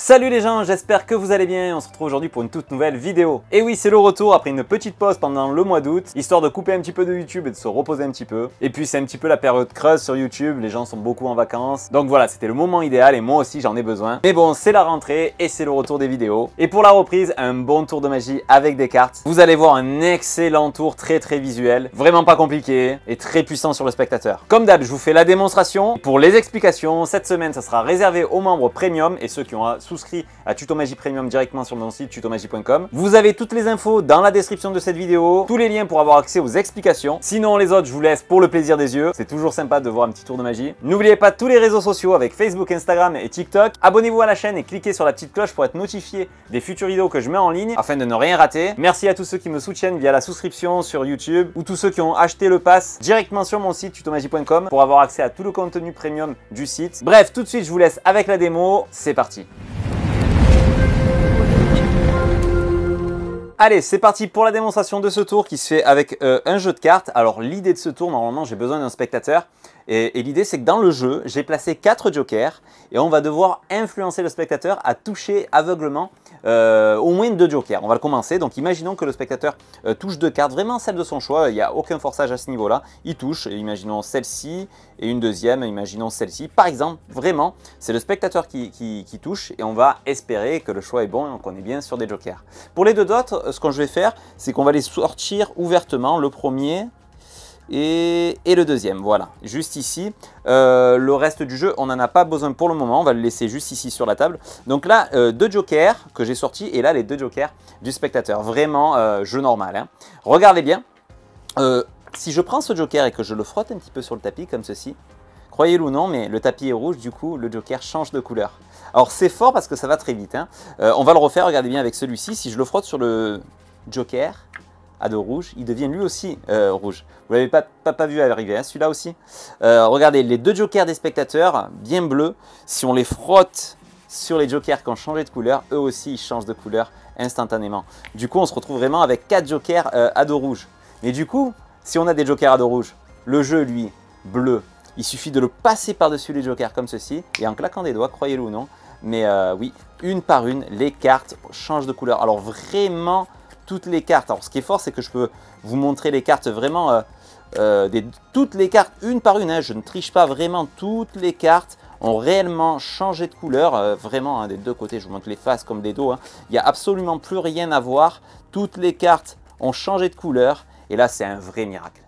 Salut les gens, j'espère que vous allez bien, on se retrouve aujourd'hui pour une toute nouvelle vidéo. Et oui, c'est le retour après une petite pause pendant le mois d'août, histoire de couper un petit peu de YouTube et de se reposer un petit peu. Et puis c'est un petit peu la période creuse sur YouTube, les gens sont beaucoup en vacances. Donc voilà, c'était le moment idéal et moi aussi j'en ai besoin. Mais bon, c'est la rentrée et c'est le retour des vidéos. Et pour la reprise, un bon tour de magie avec des cartes. Vous allez voir un excellent tour très très visuel, vraiment pas compliqué et très puissant sur le spectateur. Comme d'hab, je vous fais la démonstration. Pour les explications, cette semaine ça sera réservé aux membres premium et ceux qui ont souscrit à Tuto Magie Premium directement sur mon site tutomagie.com. Vous avez toutes les infos dans la description de cette vidéo, tous les liens pour avoir accès aux explications. Sinon, les autres, je vous laisse pour le plaisir des yeux. C'est toujours sympa de voir un petit tour de magie. N'oubliez pas tous les réseaux sociaux avec Facebook, Instagram et TikTok. Abonnez-vous à la chaîne et cliquez sur la petite cloche pour être notifié des futures vidéos que je mets en ligne afin de ne rien rater. Merci à tous ceux qui me soutiennent via la souscription sur YouTube ou tous ceux qui ont acheté le pass directement sur mon site tutomagie.com pour avoir accès à tout le contenu premium du site. Bref, tout de suite, je vous laisse avec la démo. C'est parti. Allez, c'est parti pour la démonstration de ce tour qui se fait avec euh, un jeu de cartes. Alors l'idée de ce tour, normalement j'ai besoin d'un spectateur. Et, l'idée, c'est que dans le jeu, j'ai placé quatre jokers et on va devoir influencer le spectateur à toucher aveuglement euh, au moins deux jokers. On va commencer. Donc, imaginons que le spectateur euh, touche deux cartes, vraiment celle de son choix. Il n'y a aucun forçage à ce niveau-là. Il touche. imaginons celle-ci et une deuxième. Imaginons celle-ci. Par exemple, vraiment, c'est le spectateur qui, touche et on va espérer que le choix est bon et qu'on est bien sur des jokers. Pour les deux autres, ce qu'on je vais faire, c'est qu'on va les sortir ouvertement. Le premier, et, le deuxième, voilà, juste ici. Euh, le reste du jeu, on n'en a pas besoin pour le moment, on va le laisser juste ici sur la table. Donc là, euh, deux jokers que j'ai sortis, et là, les deux jokers du spectateur. Vraiment, euh, jeu normal. Hein. Regardez bien, si je prends ce joker et que je le frotte un petit peu sur le tapis, comme ceci, Croyez-le ou non, mais le tapis est rouge, du coup, le Joker change de couleur. Alors, c'est fort parce que ça va très vite. Hein. on va le refaire, regardez bien, avec celui-ci. Si je le frotte sur le Joker, à dos rouge, il devient lui aussi euh, rouge. Vous l'avez pas, pas, vu arriver, hein, celui-là aussi. Euh, regardez, les deux jokers des spectateurs, bien bleus, si on les frotte sur les jokers qui ont changé de couleur, eux aussi ils changent de couleur instantanément. Du coup, on se retrouve vraiment avec quatre jokers euh, à dos rouge. Mais du coup, si on a des jokers à dos rouge, le jeu, lui, bleu, il suffit de le passer par-dessus les jokers comme ceci, et en claquant des doigts, croyez-le ou non, mais oui, une par une, les cartes changent de couleur. Alors vraiment, toutes les cartes. Alors ce qui est fort, c'est que je peux vous montrer les cartes vraiment, euh, euh, toutes les cartes une par une. Hein. Je ne triche pas vraiment toutes les cartes ont réellement changé de couleur, euh, vraiment hein, des deux côtés, je vous montre les faces comme des dos, hein. il n'y a absolument plus rien à voir, toutes les cartes ont changé de couleur, et là c'est un vrai miracle.